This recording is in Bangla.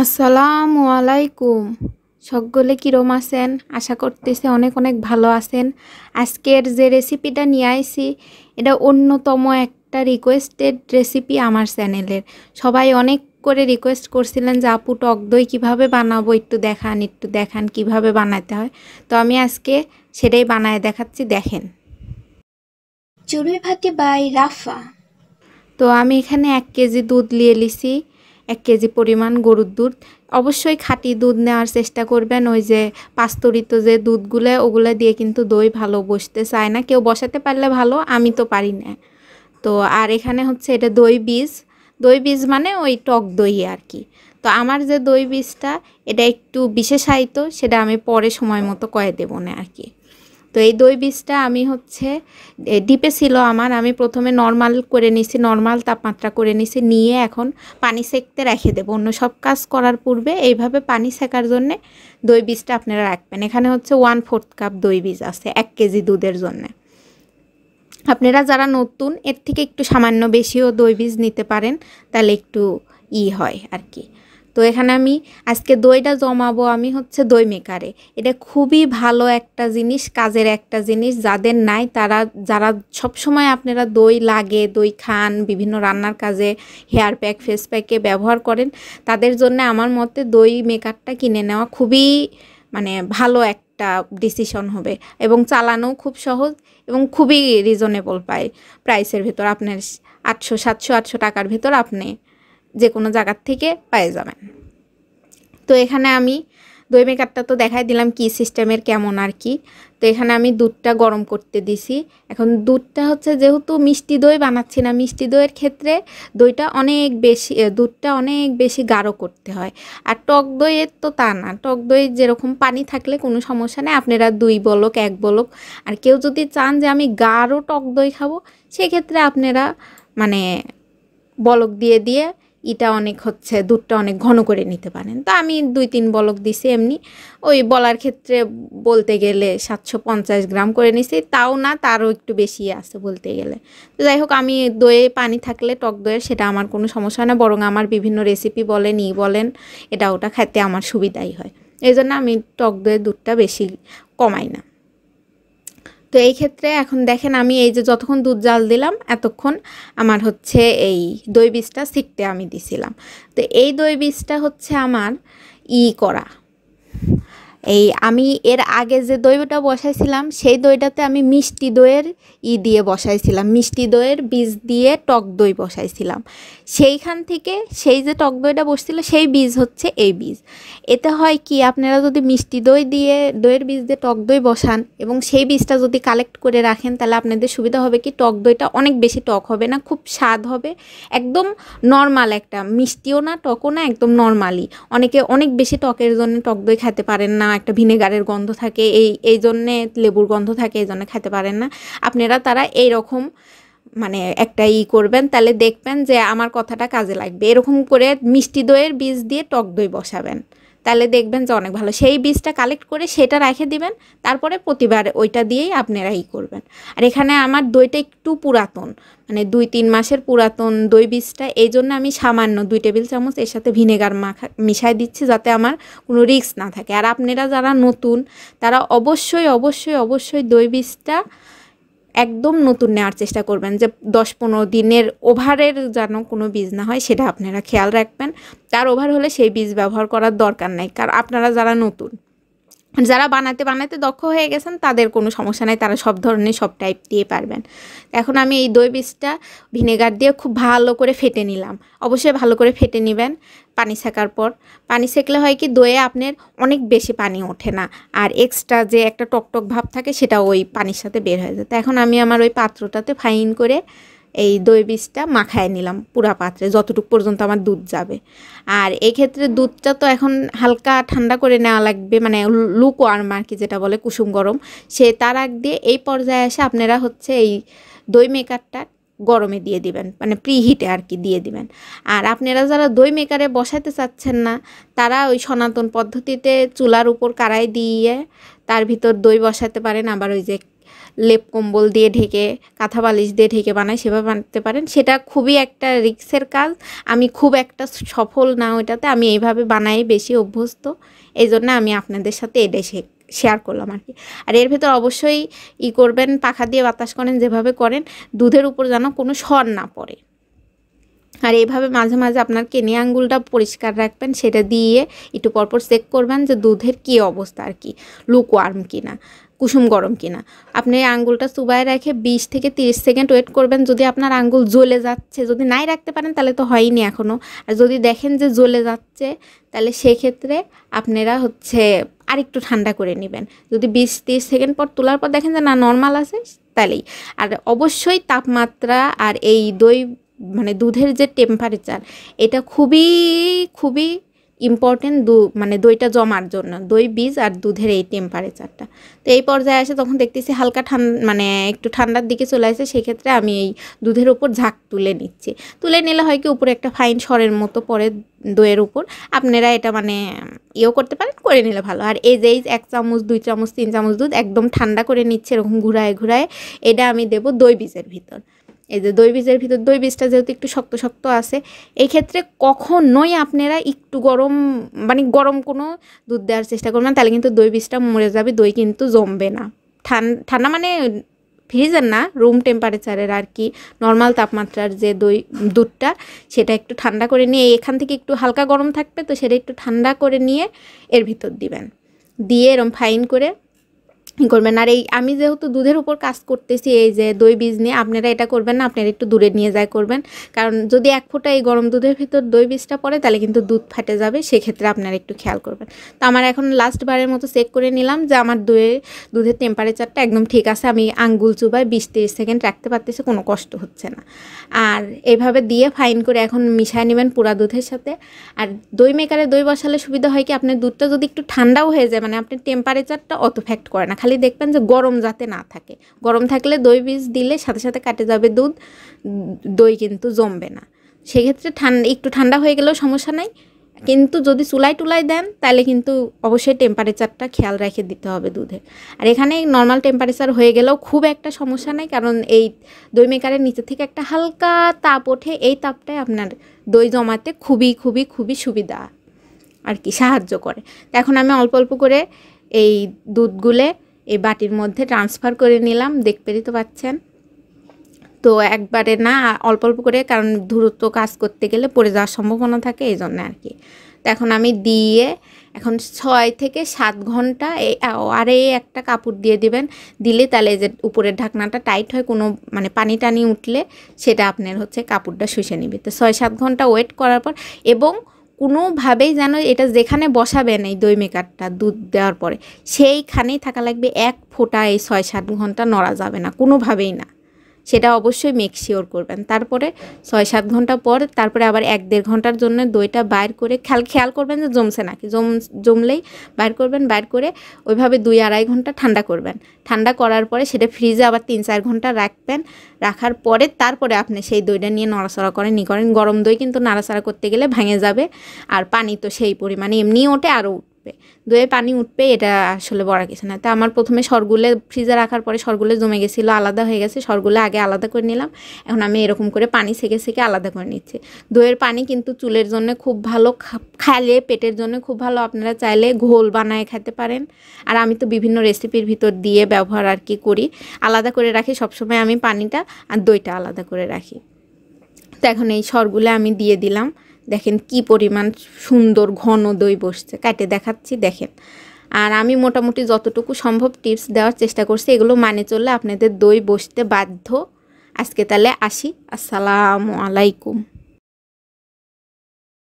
আসসালামু আলাইকুম সকলে কীরম আছেন আশা করতেছে অনেক অনেক ভালো আছেন আজকের যে রেসিপিটা নিয়ে আইসি এটা অন্যতম একটা রিকোয়েস্টেড রেসিপি আমার চ্যানেলের সবাই অনেক করে রিকোয়েস্ট করছিলেন যে আপু টক দই কীভাবে বানাবো একটু দেখান একটু দেখান কিভাবে বানাতে হয় তো আমি আজকে সেটাই বানায় দেখাচ্ছি দেখেন চুরুই ভাতে বাই রাফা তো আমি এখানে এক কেজি দুধ নিয়ে লিছি এক কেজি পরিমাণ গরুর দুধ অবশ্যই খাঁটি দুধ নেওয়ার চেষ্টা করবেন ওই যে পাস্তরিত যে দুধগুলো ওগুলো দিয়ে কিন্তু দই ভালো বসতে চায় না কেউ বসাতে পারলে ভালো আমি তো পারি না তো আর এখানে হচ্ছে এটা দই বীজ দই বীজ মানে ওই টক দই আর কি তো আমার যে দই বীজটা এটা একটু বিশেষায়িত সেটা আমি পরে সময় মতো কয়ে দেবো না আর কি তো এই দই বীজটা আমি হচ্ছে ডিপে ছিল আমার আমি প্রথমে নর্মাল করে নিছি নর্মাল তাপমাত্রা করে নিছি নিয়ে এখন পানি সেকতে রেখে দেবো অন্য সব কাজ করার পূর্বে এইভাবে পানি সেকার জন্যে দই বীজটা আপনারা রাখবেন এখানে হচ্ছে ওয়ান ফোর্থ কাপ দই বীজ আছে এক কেজি দুধের জন্যে আপনারা যারা নতুন এর থেকে একটু সামান্য বেশিও দই বীজ নিতে পারেন তাহলে একটু ই হয় আর কি তো এখানে আমি আজকে দইটা জমাবো আমি হচ্ছে দই মেকারে এটা খুবই ভালো একটা জিনিস কাজের একটা জিনিস যাদের নাই তারা যারা সবসময় আপনারা দই লাগে দই খান বিভিন্ন রান্নার কাজে হেয়ার প্যাক ফেস প্যাকে ব্যবহার করেন তাদের জন্য আমার মতে দই মেকারটা কিনে নেওয়া খুবই মানে ভালো একটা ডিসিশন হবে এবং চালানো খুব সহজ এবং খুবই রিজনেবল পায় প্রাইসের ভেতর আপনার আটশো সাতশো আটশো টাকার ভেতর আপনি যে কোনো জায়গার থেকে পেয়ে যাবেন তো এখানে আমি দই মেকারটা তো দেখাই দিলাম কি সিস্টেমের কেমন আর কি তো এখানে আমি দুধটা গরম করতে দিছি এখন দুধটা হচ্ছে যেহেতু মিষ্টি দই বানাচ্ছি না মিষ্টি দইয়ের ক্ষেত্রে দইটা অনেক বেশি দুধটা অনেক বেশি গাঢ় করতে হয় আর টক দইয়ের তো তা না টক দই যেরকম পানি থাকলে কোনো সমস্যা নেই আপনারা দুই বলক এক বলক আর কেউ যদি চান যে আমি গাঢ় টক দই খাবো সেক্ষেত্রে আপনারা মানে বলক দিয়ে দিয়ে এটা অনেক হচ্ছে দুধটা অনেক ঘন করে নিতে পারেন তো আমি দুই তিন বলক দিছি এমনি ওই বলার ক্ষেত্রে বলতে গেলে সাতশো পঞ্চাশ গ্রাম করে নিছি তাও না তারও একটু বেশি আছে বলতে গেলে তো যাই হোক আমি দইয়ে পানি থাকলে টক দইয়ের সেটা আমার কোনো সমস্যা না বরং আমার বিভিন্ন রেসিপি বলেন ই বলেন এটা ওটা খেতে আমার সুবিধাই হয় এই জন্য আমি টক দইয়ের দুধটা বেশি কমাই না তো এই ক্ষেত্রে এখন দেখেন আমি এই যে যতক্ষণ দুধ জাল দিলাম এতক্ষণ আমার হচ্ছে এই দই বীজটা শিখতে আমি দিছিলাম তো এই দই বীজটা হচ্ছে আমার ই করা এই আমি এর আগে যে দইটা বসাইছিলাম সেই দইটাতে আমি মিষ্টি দইয়ের ই দিয়ে বসাইছিলাম মিষ্টি দইয়ের বীজ দিয়ে টক দই বসাইছিলাম সেইখান থেকে সেই যে টক দইটা বসছিল সেই বীজ হচ্ছে এই বীজ এতে হয় কি আপনারা যদি মিষ্টি দই দিয়ে দইয়ের বীজ দিয়ে টক দই বসান এবং সেই বীজটা যদি কালেক্ট করে রাখেন তাহলে আপনাদের সুবিধা হবে কি টক দইটা অনেক বেশি টক হবে না খুব স্বাদ হবে একদম নর্মাল একটা মিষ্টিও না টকও না একদম নর্মালি অনেকে অনেক বেশি টকের জন্য টক দই খেতে পারেন না একটা ভিনেগারের গন্ধ থাকে এই এই জন্যে লেবুর গন্ধ থাকে এই জন্য খেতে পারেন না আপনারা তারা এই রকম মানে একটা ই করবেন তাহলে দেখবেন যে আমার কথাটা কাজে লাগবে এরকম করে মিষ্টি দইয়ের বীজ দিয়ে টক দই বসাবেন তাহলে দেখবেন যে অনেক ভালো সেই বীজটা কালেক্ট করে সেটা রেখে দিবেন তারপরে প্রতিবার ওইটা দিয়েই আপনারা ই করবেন আর এখানে আমার দইটা একটু পুরাতন মানে দুই তিন মাসের পুরাতন দই বীজটা এই জন্য আমি সামান্য দুই টেবিল চামচ এর সাথে ভিনেগার মাখা মিশাই দিচ্ছি যাতে আমার কোনো রিস্ক না থাকে আর আপনারা যারা নতুন তারা অবশ্যই অবশ্যই অবশ্যই দই বীজটা একদম নতুন নেওয়ার চেষ্টা করবেন যে দশ পনেরো দিনের ওভারের যেন কোনো বীজ না হয় সেটা আপনারা খেয়াল রাখবেন তার ওভার হলে সেই বীজ ব্যবহার করার দরকার নাই কারণ আপনারা যারা নতুন যারা বানাতে বানাতে দক্ষ হয়ে গেছেন তাদের কোনো সমস্যা নাই তারা সব ধরনের সব টাইপ দিয়ে পারবেন এখন আমি এই দই বীজটা ভিনেগার দিয়ে খুব ভালো করে ফেটে নিলাম অবশ্যই ভালো করে ফেটে নেবেন পানি ছেঁকার পর পানি সেঁকলে হয় কি দইয়ে আপনার অনেক বেশি পানি ওঠে না আর এক্সট্রা যে একটা টকটক ভাব থাকে সেটা ওই পানির সাথে বের হয়ে যায় তো এখন আমি আমার ওই পাত্রটাতে ফাইন করে এই দই বীজটা মাখায় নিলাম পুরা পাত্রে যতটুকু পর্যন্ত আমার দুধ যাবে আর এই ক্ষেত্রে দুধটা তো এখন হালকা ঠান্ডা করে নেওয়া লাগবে মানে লুক ওয়ার্ম আর কি যেটা বলে কুসুম গরম সে তার আগ দিয়ে এই পর্যায়ে এসে আপনারা হচ্ছে এই দই মেকারটা গরমে দিয়ে দিবেন মানে প্রিহিটে আর কি দিয়ে দিবেন আর আপনারা যারা দই মেকারে বসাতে চাচ্ছেন না তারা ওই সনাতন পদ্ধতিতে চুলার উপর কারাই দিয়ে তার ভিতর দই বসাতে পারেন আবার ওই যে লেপ কম্বল দিয়ে ঢেকে কাঁথা বালিশ দিয়ে ঢেকে বানায় সেভাবে বানাতে পারেন সেটা খুবই একটা রিক্সের কাজ আমি খুব একটা সফল না ওইটাতে আমি এইভাবে বানাই বেশি অভ্যস্ত এই জন্য আমি আপনাদের সাথে এটাই শেখ শেয়ার করলাম আর কি আর এর ভেতর অবশ্যই ই করবেন পাখা দিয়ে বাতাস করেন যেভাবে করেন দুধের উপর যেন কোনো সর না পড়ে আর এইভাবে মাঝে মাঝে আপনার কেনে আঙ্গুলটা পরিষ্কার রাখবেন সেটা দিয়ে একটু পরপর চেক করবেন যে দুধের কি অবস্থা আর কি লুকওয়ার্ম কিনা কুসুম গরম কিনা আপনি আঙ্গুলটা চুবায় রেখে বিশ থেকে তিরিশ সেকেন্ড ওয়েট করবেন যদি আপনার আঙ্গুল জ্বলে যাচ্ছে যদি নাই রাখতে পারেন তাহলে তো হয়নি এখনও আর যদি দেখেন যে জ্বলে যাচ্ছে তাহলে সেক্ষেত্রে আপনারা হচ্ছে আরেকটু ঠান্ডা করে নেবেন যদি বিশ তিরিশ সেকেন্ড পর তোলার পর দেখেন যে না নর্মাল আছে তাহলেই আর অবশ্যই তাপমাত্রা আর এই দই মানে দুধের যে টেম্পারেচার এটা খুবই খুবই ইম্পর্টেন্ট দু মানে দইটা জমার জন্য দই বীজ আর দুধের এই টেম্পারেচারটা তো এই পর্যায়ে আসে তখন দেখতেছি হালকা ঠান মানে একটু ঠান্ডার দিকে চলে আসে সেক্ষেত্রে আমি এই দুধের উপর ঝাঁক তুলে নিচ্ছি তুলে নিলে হয় কি উপরে একটা ফাইন সরের মতো পরে দইয়ের উপর আপনারা এটা মানে ইয়েও করতে পারেন করে নিলে ভালো আর এই যে এক চামচ দুই চামচ তিন চামচ দুধ একদম ঠান্ডা করে নিচ্ছে এরকম ঘুরায় ঘুরায় এটা আমি দেব দই বীজের ভিতর এই যে দই বীজের ভিতর দই বীজটা যেহেতু একটু শক্ত শক্ত আছে এই ক্ষেত্রে কখনোই আপনারা একটু গরম মানে গরম কোনো দুধ দেওয়ার চেষ্টা করবেন তাহলে কিন্তু দই বীজটা মরে যাবে দই কিন্তু জমবে না ঠান্ডা মানে ফ্রিজের না রুম টেম্পারেচারের আর কি নর্মাল তাপমাত্রার যে দই দুধটা সেটা একটু ঠান্ডা করে নিয়ে এখান থেকে একটু হালকা গরম থাকবে তো সেটা একটু ঠান্ডা করে নিয়ে এর ভিতর দিবেন দিয়ে এরম ফাইন করে করবেন আর এই আমি যেহেতু দুধের উপর কাজ করতেছি এই যে দই বীজ নিয়ে আপনারা এটা করবেন না আপনারা একটু দূরে নিয়ে যায় করবেন কারণ যদি এক ফোঁটা এই গরম দুধের ভিতর দই বীজটা পড়ে তাহলে কিন্তু দুধ ফাটে যাবে সেক্ষেত্রে আপনারা একটু খেয়াল করবেন তো আমার এখন লাস্টবারের মতো চেক করে নিলাম যে আমার দইয়ের দুধের টেম্পারেচারটা একদম ঠিক আছে আমি আঙ্গুল চুবায় বিশ তিরিশ সেকেন্ড রাখতে পারতেছি কোনো কষ্ট হচ্ছে না আর এভাবে দিয়ে ফাইন করে এখন মিশায় নেবেন পুরা দুধের সাথে আর দই মেকারে দই বসালে সুবিধা হয় কি আপনার দুধটা যদি একটু ঠান্ডাও হয়ে যায় মানে আপনার টেম্পারেচারটা অত ফ্যাক্ট করে না খালি দেখবেন যে গরম যাতে না থাকে গরম থাকলে দই বীজ দিলে সাথে সাথে কাটে যাবে দুধ দই কিন্তু জমবে না সেক্ষেত্রে ঠান্ডা একটু ঠান্ডা হয়ে গেলেও সমস্যা নাই কিন্তু যদি চুলাই টুলাই দেন তাহলে কিন্তু অবশ্যই টেম্পারেচারটা খেয়াল রেখে দিতে হবে দুধে আর এখানে নর্মাল টেম্পারেচার হয়ে গেলেও খুব একটা সমস্যা নেই কারণ এই দই মেকারের নিচে থেকে একটা হালকা তাপ ওঠে এই তাপটাই আপনার দই জমাতে খুবই খুবই খুবই সুবিধা আর কি সাহায্য করে এখন আমি অল্প অল্প করে এই দুধগুলে এই বাটির মধ্যে ট্রান্সফার করে নিলাম দেখতেই তো পাচ্ছেন তো একবারে না অল্প অল্প করে কারণ দ্রুত কাজ করতে গেলে পড়ে যাওয়ার সম্ভাবনা থাকে এই জন্য আর কি তো এখন আমি দিয়ে এখন ছয় থেকে সাত ঘন্টা আর এই একটা কাপড় দিয়ে দিবেন দিলে তাহলে যে উপরের ঢাকনাটা টাইট হয় কোনো মানে পানি টানি উঠলে সেটা আপনার হচ্ছে কাপড়টা শুষে নিবে তো ছয় সাত ঘন্টা ওয়েট করার পর এবং কোনোভাবেই যেন এটা যেখানে বসাবেন এই দই মেকারটা দুধ দেওয়ার পরে সেইখানেই থাকা লাগবে এক ফোটা এই ছয় সাত ঘন্টা নড়া যাবে না কোনোভাবেই না সেটা অবশ্যই মেক শিওর করবেন তারপরে ছয় সাত ঘন্টা পর তারপরে আবার এক দেড় ঘন্টার জন্য দইটা বাইর করে খেয়াল খেয়াল করবেন যে জমছে নাকি জম জমলেই বাইর করবেন বাইর করে ওইভাবে দুই আড়াই ঘন্টা ঠান্ডা করবেন ঠান্ডা করার পরে সেটা ফ্রিজে আবার তিন চার ঘন্টা রাখবেন রাখার পরে তারপরে আপনি সেই দইটা নিয়ে নড়াচড়া করেন নি করেন গরম দই কিন্তু নাড়াচাড়া করতে গেলে ভেঙে যাবে আর পানি তো সেই পরিমাণে এমনি ওঠে আরও উঠবে দইয়ের পানি উঠবে এটা আসলে বড় কিছু না তা আমার প্রথমে সরগুলে ফ্রিজে রাখার পরে সরগুলে জমে গেছিলো আলাদা হয়ে গেছে সরগুলে আগে আলাদা করে নিলাম এখন আমি এরকম করে পানি সেকে সেকে আলাদা করে নিচ্ছি দইয়ের পানি কিন্তু চুলের জন্য খুব ভালো খালে পেটের জন্য খুব ভালো আপনারা চাইলে ঘোল বানায় খেতে পারেন আর আমি তো বিভিন্ন রেসিপির ভিতর দিয়ে ব্যবহার আর কি করি আলাদা করে রাখি সবসময় আমি পানিটা আর দইটা আলাদা করে রাখি তো এখন এই সরগুলো আমি দিয়ে দিলাম দেখেন কি পরিমাণ সুন্দর ঘন দই বসছে কাটে দেখাচ্ছি দেখেন আর আমি মোটামুটি যতটুকু সম্ভব টিপস দেওয়ার চেষ্টা করছি এগুলো মানে চললে আপনাদের দই বসতে বাধ্য আজকে তাহলে আসি আসসালামু আলাইকুম